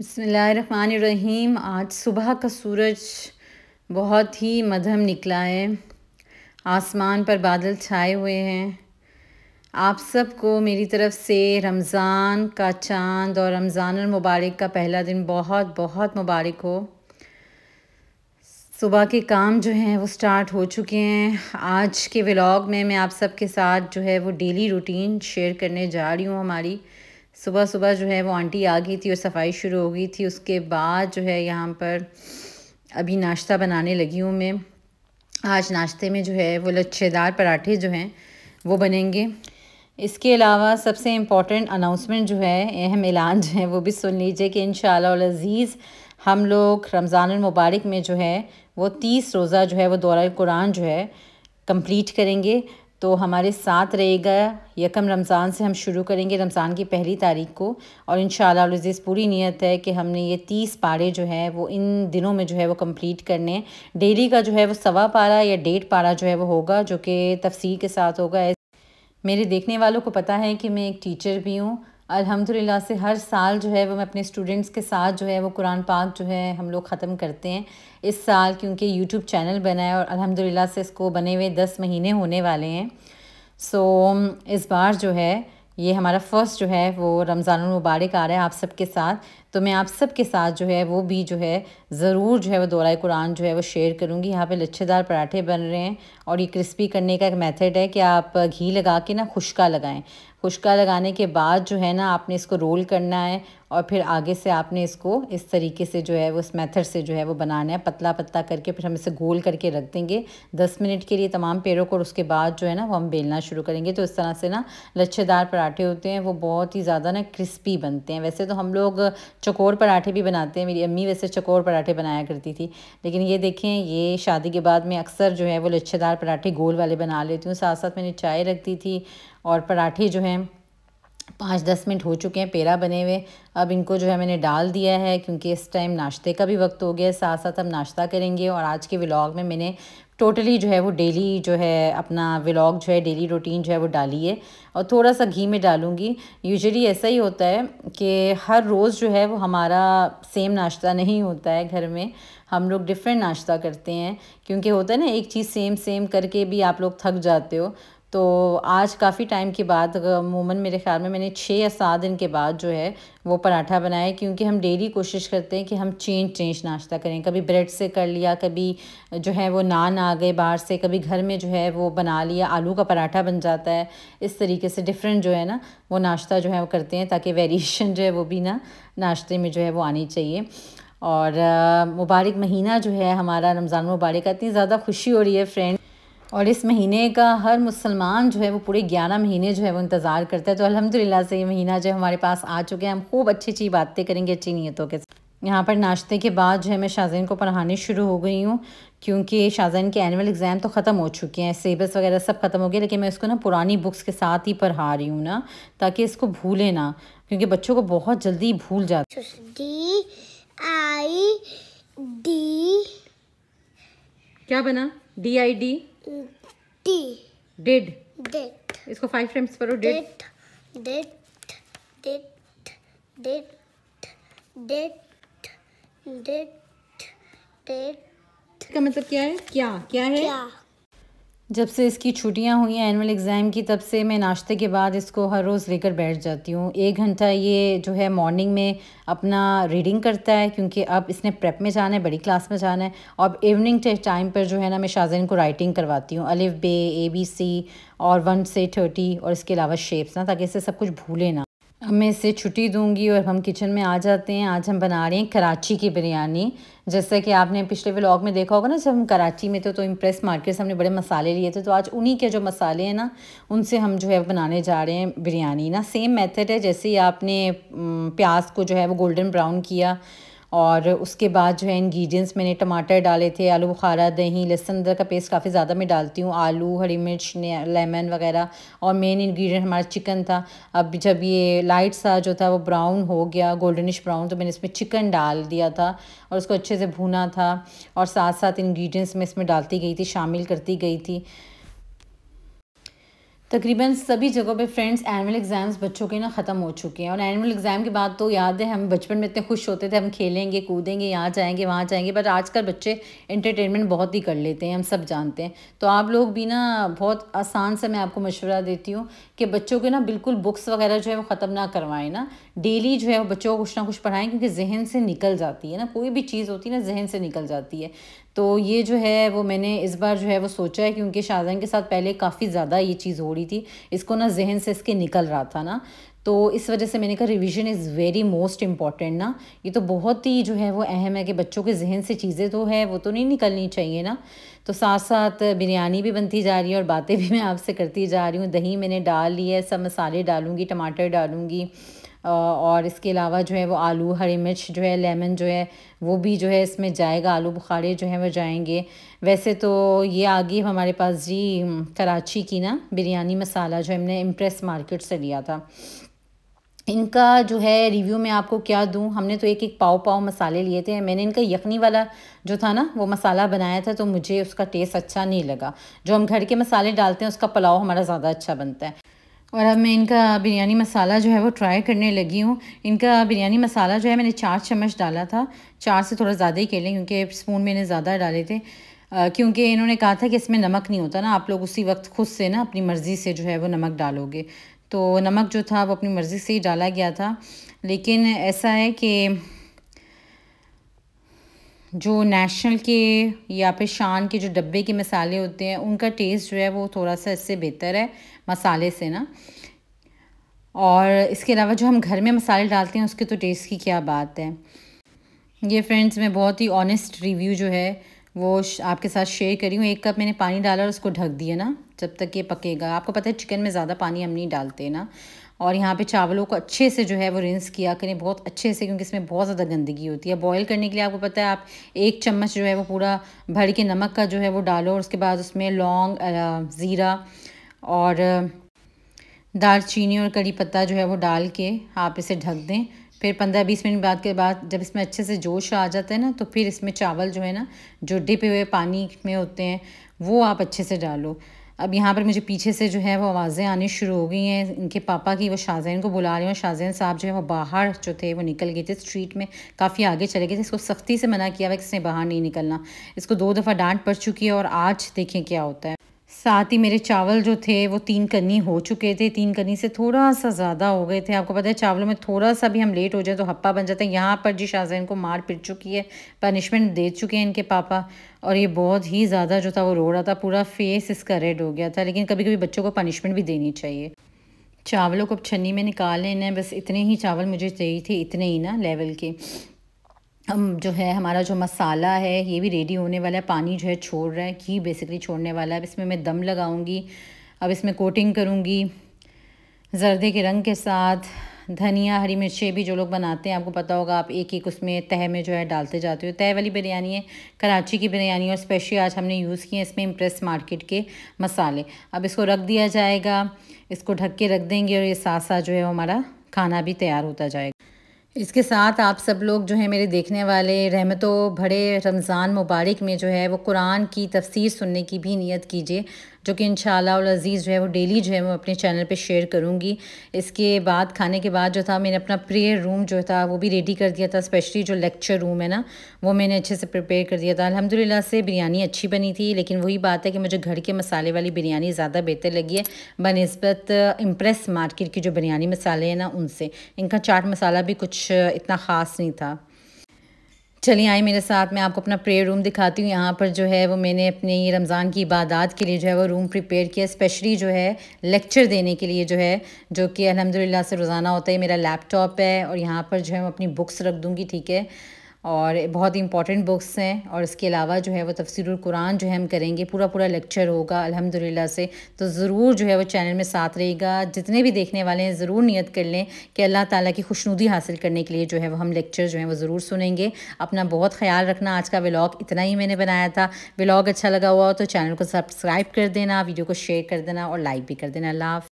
बसमीम आज सुबह का सूरज बहुत ही मधम निकला है आसमान पर बादल छाए हुए हैं आप सबको मेरी तरफ से रमज़ान का चांद और रमज़ान मुबारक का पहला दिन बहुत बहुत मुबारक हो सुबह के काम जो हैं वो स्टार्ट हो चुके हैं आज के व्लॉग में मैं आप सब के साथ जो है वो डेली रूटीन शेयर करने जा रही हूँ हमारी सुबह सुबह जो है वो आंटी आ गई थी और सफाई शुरू हो गई थी उसके बाद जो है यहाँ पर अभी नाश्ता बनाने लगी हूँ मैं आज नाश्ते में जो है वो लच्छेदार पराठे जो हैं वो बनेंगे इसके अलावा सबसे इम्पॉर्टेंट अनाउंसमेंट जो है अहम ऐलान जो है वो भी सुन लीजिए कि इन शज़ीज़ हम लोग रमज़ान मुबारक में जो है वो तीस रोज़ा जो है वो दौरा कुरान जो है कंप्लीट करेंगे तो हमारे साथ रहेगा यकम रमज़ान से हम शुरू करेंगे रमज़ान की पहली तारीख को और इन शजीज़ पूरी नीयत है कि हमने ये तीस पारे जो है वो इन दिनों में जो है वो कंप्लीट करने हैं डेली का जो है वो सवा पारा या डेढ़ पारा जो है वो होगा जो कि तफसीर के साथ होगा मेरे देखने वालों को पता है कि मैं एक टीचर भी हूँ अल्हम्दुलिल्लाह से हर साल जो है वो मैं अपने स्टूडेंट्स के साथ जो है वो कुरान पाक जो है हम लोग ख़त्म करते हैं इस साल क्योंकि यूट्यूब चैनल बना है और अल्हम्दुलिल्लाह से इसको बने हुए दस महीने होने वाले हैं सो इस बार जो है ये हमारा फ़र्स्ट जो है वो रमज़ान मुबारक आ रहा है आप सबके साथ तो मैं आप सब के साथ जो है वो भी जो है ज़रूर जो है वो दौरा कुरान जो है वो शेयर करूँगी यहाँ पे लच्छेदार पराठे बन रहे हैं और ये क्रिस्पी करने का एक मेथड है कि आप घी लगा के ना खुशका लगाएं खुशका लगाने के बाद जो है ना आपने इसको रोल करना है और फिर आगे से आपने इसको इस तरीके से जो है वो इस मेथड से जो है वो बनाना है पतला पतला करके फिर हम इसे गोल करके रख देंगे दस मिनट के लिए तमाम पेड़ों को और उसके बाद जो है ना वो हम बेलना शुरू करेंगे तो इस तरह से ना लच्छेदार पराठे होते हैं वो बहुत ही ज़्यादा ना क्रिस्पी बनते हैं वैसे तो हम लोग चकोर पराठे भी बनाते हैं मेरी अम्मी वैसे चकोर पराठे बनाया करती थी लेकिन ये देखें ये शादी के बाद मैं अक्सर जो है वो लच्छेदार पराठे गोल वाले बना लेती हूँ साथ साथ मैंने चाय रख दी थी और पराठे जो हैं पाँच दस मिनट हो चुके हैं पेड़ा बने हुए अब इनको जो है मैंने डाल दिया है क्योंकि इस टाइम नाश्ते का भी वक्त हो गया है साथ साथ हम नाश्ता करेंगे और आज के व्लॉग में मैंने टोटली जो है वो डेली जो है अपना व्लॉग जो है डेली रूटीन जो है वो डाली है और थोड़ा सा घी में डालूंगी यूजुअली ऐसा ही होता है कि हर रोज़ जो है वो हमारा सेम नाश्ता नहीं होता है घर में हम लोग डिफरेंट नाश्ता करते हैं क्योंकि होता है ना एक चीज़ सेम सेम करके भी आप लोग थक जाते हो तो आज काफ़ी टाइम के बाद अमूमन मेरे ख्याल में मैंने छः या सात दिन के बाद जो है वो पराठा बनाया क्योंकि हम डेली कोशिश करते हैं कि हम चेंज चेंज नाश्ता करें कभी ब्रेड से कर लिया कभी जो है वो नान आ गए बाहर से कभी घर में जो है वो बना लिया आलू का पराठा बन जाता है इस तरीके से डिफरेंट जो है ना वो नाश्ता जो है वो करते हैं ताकि वेरिएशन जो है वो भी ना नाश्ते में जो है वो आनी चाहिए और मुबारक महीना जो है हमारा रमज़ान मुबारक इतनी ज़्यादा खुशी हो रही है फ्रेंड और इस महीने का हर मुसलमान जो है वो पूरे ग्यारह महीने जो है वो इंतज़ार करता है तो अल्हम्दुलिल्लाह से ये महीना जो है हमारे पास आ चुके हैं हम खूब अच्छी अच्छी बातें करेंगे अच्छी नीयतों के साथ यहाँ पर नाश्ते के बाद जो है मैं शाहजैन को पढ़ाने शुरू हो गई हूँ क्योंकि शाहजैन के एनुअल एग्ज़ाम तो ख़त्म हो चुके हैं सिलेबस वगैरह सब ख़त्म हो गया लेकिन मैं इसको ना पुरानी बुक्स के साथ ही पढ़ा रही हूँ ना ताकि इसको भूलें ना क्योंकि बच्चों को बहुत जल्दी भूल जाते डी आई डी क्या बना D I D T did date इसको फाइव टाइम्स पढ़ो date date date date date date date का मतलब क्या है क्या क्या है क्या जब से इसकी छुट्टियां हुई हैं एनुअल एग्ज़ाम की तब से मैं नाश्ते के बाद इसको हर रोज़ लेकर बैठ जाती हूँ एक घंटा ये जो है मॉर्निंग में अपना रीडिंग करता है क्योंकि अब इसने प्रेप में जाना है बड़ी क्लास में जाना है और इवनिंग टाइम पर जो है ना मैं शाहजैन को राइटिंग करवाती हूँ अलिफ बे ए बी सी और वन से थर्टी और इसके अलावा शेप्स ना ताकि इससे सब कुछ भूलें ना अब मैं इसे छुट्टी दूंगी और हम किचन में आ जाते हैं आज हम बना रहे हैं कराची की बिरयानी जैसा कि आपने पिछले व्लॉग में देखा होगा ना जब हम कराची में थे तो इम्प्रेस मार्केट से हमने बड़े मसाले लिए थे तो आज उन्हीं के जो मसाले हैं ना उनसे हम जो है बनाने जा रहे हैं बिरयानी ना सेम मेथड है जैसे ही आपने प्याज को जो है वो गोल्डन ब्राउन किया और उसके बाद जो है इन्ग्रीडियंट्स मैंने टमाटर डाले थे आलू बुखारा दही लहसुन अदरक का पेस्ट काफ़ी ज़्यादा मैं डालती हूँ आलू हरी मिर्च लेमन वगैरह और मेन इन्ग्रीडियंट हमारा चिकन था अब जब ये लाइट सा जो था वो ब्राउन हो गया गोल्डनिश ब्राउन तो मैंने इसमें चिकन डाल दिया था और उसको अच्छे से भूना था और साथ साथ इन्ग्रीडियंट्स मैं इसमें डालती गई थी शामिल करती गई थी तकरीबन सभी जगहों पे फ्रेंड्स एनुअल एग्ज़ाम्स बच्चों के ना ख़त्म हो चुके हैं और एनुअल एग्ज़ाम के बाद तो याद है हम बचपन में इतने खुश होते थे हम खेलेंगे कूदेंगे यहाँ जाएंगे वहाँ जाएंगे पर आजकल बच्चे इंटरटेनमेंट बहुत ही कर लेते हैं हम सब जानते हैं तो आप लोग भी ना बहुत आसान से मैं आपको मशवरा देती हूँ कि बच्चों के ना बिल्कुल बुक्स वगैरह जो है वो ख़त्म ना करवाएं ना डेली जो है वो बच्चों को कुछ ना कुछ पढ़ाएँ क्योंकि जहन से निकल जाती है ना कोई भी चीज़ होती है ना जहन से निकल जाती है तो ये जो है वो मैंने इस बार जो है वो सोचा है क्योंकि शाहजहान के साथ पहले काफ़ी ज़्यादा ये चीज़ हो रही थी इसको ना जहन से इसके निकल रहा था ना तो इस वजह से मैंने कहा revision is very most important ना ये तो बहुत ही जो है वो अहम है कि बच्चों के जहन से चीज़ें तो है वो तो नहीं निकलनी चाहिए ना तो साथ साथ बिरयानी भी बनती जा रही है और बातें भी मैं आपसे करती जा रही हूँ दही मैंने डाल ली है सब मसाले डालूँगी टमाटर डालूँगी और इसके अलावा जो है वो आलू हरी मिर्च जो है लेमन जो है वो भी जो है इसमें जाएगा आलू बुखारे जो है वो जाएंगे वैसे तो ये आ गई हमारे पास जी कराची की ना बिरयानी मसाला जो हमने इम्प्रेस मार्केट से लिया था इनका जो है रिव्यू में आपको क्या दूँ हमने तो एक एक पाव पाव मसाले लिए थे मैंने इनका यखनी वाला जो था ना वो मसाला बनाया था तो मुझे उसका टेस्ट अच्छा नहीं लगा जो हम घर के मसाले डालते हैं उसका पुलाव हमारा ज़्यादा अच्छा बनता है और अब मैं इनका बिरयानी मसाला जो है वो ट्राई करने लगी हूँ इनका बिरयानी मसाला जो है मैंने चार चम्मच डाला था चार से थोड़ा ज़्यादा ही लें क्योंकि स्पून मैंने ज़्यादा डाले थे क्योंकि इन्होंने कहा था कि इसमें नमक नहीं होता ना आप लोग उसी वक्त खुद से ना अपनी मर्ज़ी से जो है वो नमक डालोगे तो नमक जो था वो अपनी मर्ज़ी से ही डाला गया था लेकिन ऐसा है कि जो नेशनल के या फिर शान के जो डब्बे के मसाले होते हैं उनका टेस्ट जो है वो थोड़ा सा इससे बेहतर है मसाले से ना और इसके अलावा जो हम घर में मसाले डालते हैं उसके तो टेस्ट की क्या बात है ये फ्रेंड्स मैं बहुत ही ऑनेस्ट रिव्यू जो है वो आपके साथ शेयर करी हूँ एक कप मैंने पानी डाला और उसको ढक दिया ना जब तक ये पकेगा आपको पता है चिकन में ज़्यादा पानी हम नहीं डालते ना और यहाँ पे चावलों को अच्छे से जो है वो रिंस किया करें बहुत अच्छे से क्योंकि इसमें बहुत ज़्यादा गंदगी होती है बॉईल करने के लिए आपको पता है आप एक चम्मच जो है वो पूरा भर के नमक का जो है वो डालो और उसके बाद उसमें लौंग ज़ीरा और दालचीनी और कड़ी पत्ता जो है वो डाल के आप इसे ढक दें फिर पंद्रह बीस मिनट बाद के बाद जब इसमें अच्छे से जोश आ जाता है ना तो फिर इसमें चावल जो है ना जो डिपे हुए पानी में होते हैं वो आप अच्छे से डालो अब यहाँ पर मुझे पीछे से जो है वो आवाज़ें आनी शुरू हो गई हैं इनके पापा की वो शाहजैन को बुला रही हूँ और शाहजैन साहब जो है वो बाहर जो थे वो निकल गए थे स्ट्रीट में काफ़ी आगे चले गए थे इसको सख्ती से मना किया हुआ कि इसने बाहर नहीं निकलना इसको दो दफ़ा डांट पड़ चुकी है और आज देखें क्या होता है साथ ही मेरे चावल जो थे वो तीन कन्नी हो चुके थे तीन कन्नी से थोड़ा सा ज़्यादा हो गए थे आपको पता है चावलों में थोड़ा सा भी हम लेट हो जाए तो हप्पा बन जाता है यहाँ पर जी शाहजैन को मार पिट चुकी है पनिशमेंट दे चुके हैं इनके पापा और ये बहुत ही ज़्यादा जो था वो रो रहा था पूरा फेस इसका रेड हो गया था लेकिन कभी कभी बच्चों को पनिशमेंट भी देनी चाहिए चावलों को अब छन्नी में निकाल लेना है बस इतने ही चावल मुझे चाहिए थे इतने ही ना लेवल के हम जो है हमारा जो मसाला है ये भी रेडी होने वाला है पानी जो है छोड़ रहा है घी बेसिकली छोड़ने वाला है अब इसमें मैं दम लगाऊंगी अब इसमें कोटिंग करूंगी जर्दे के रंग के साथ धनिया हरी मिर्चें भी जो लोग बनाते हैं आपको पता होगा आप एक एक उसमें तह में जो है डालते जाते हो तह वाली बिरयानी है कराची की बिरयानी और स्पेशली आज हमने यूज़ किए हैं इसमें इम्प्रेस मार्केट के मसाले अब इसको रख दिया जाएगा इसको ढक के रख देंगे और ये साथ जो है हमारा खाना भी तैयार होता जाएगा इसके साथ आप सब लोग जो है मेरे देखने वाले रहमतों भरे रमज़ान मुबारक में जो है वो कुरान की तफसीर सुनने की भी नियत कीजिए जो कि इन अज़ीज़ जो है वो डेली जो है मैं अपने चैनल पे शेयर करूँगी इसके बाद खाने के बाद जो था मैंने अपना प्रेयर रूम जो था वो भी रेडी कर दिया था स्पेशली जो लेक्चर रूम है ना वो मैंने अच्छे से प्रिपेयर कर दिया था अलहमदिल्ला से बिरयानी अच्छी बनी थी लेकिन वही बात है कि मुझे घर के मसाले वाली बिरयानी ज़्यादा बेहतर लगी है बनस्बत इम्प्रेस मार्केट की जो बिरयानी मसाले हैं ना उनसे इनका चाट मसाला भी कुछ इतना ख़ास नहीं था चलिए आए मेरे साथ मैं आपको अपना प्रेयर रूम दिखाती हूँ यहाँ पर जो है वो मैंने अपने रमज़ान की इबादत के लिए जो है वो रूम प्रिपेयर किया स्पेशली जो है लेक्चर देने के लिए जो है जो कि अलहमदिल्ला से रोज़ाना होता है मेरा लैपटॉप है और यहाँ पर जो है मैं अपनी बुक्स रख दूँगी ठीक है और बहुत ही इंपॉर्टेंट बुक्स हैं और इसके अलावा जो है वो तफसर कुरान जो है हम करेंगे पूरा पूरा लेक्चर होगा अल्हम्दुलिल्लाह से तो ज़रूर जो है वो चैनल में साथ रहेगा जितने भी देखने वाले हैं ज़रूर नियत कर लें कि अल्लाह ताला की खुशनुदी हासिल करने के लिए जो है वो हम लेक्चर जो है वो ज़रूर सुनेंगे अपना बहुत ख्याल रखना आज का व्लॉग इतना ही मैंने बनाया था व्लॉग अच्छा लगा हुआ तो चैनल को सब्सक्राइब कर देना वीडियो को शेयर कर देना और लाइक भी कर देना अल्लाह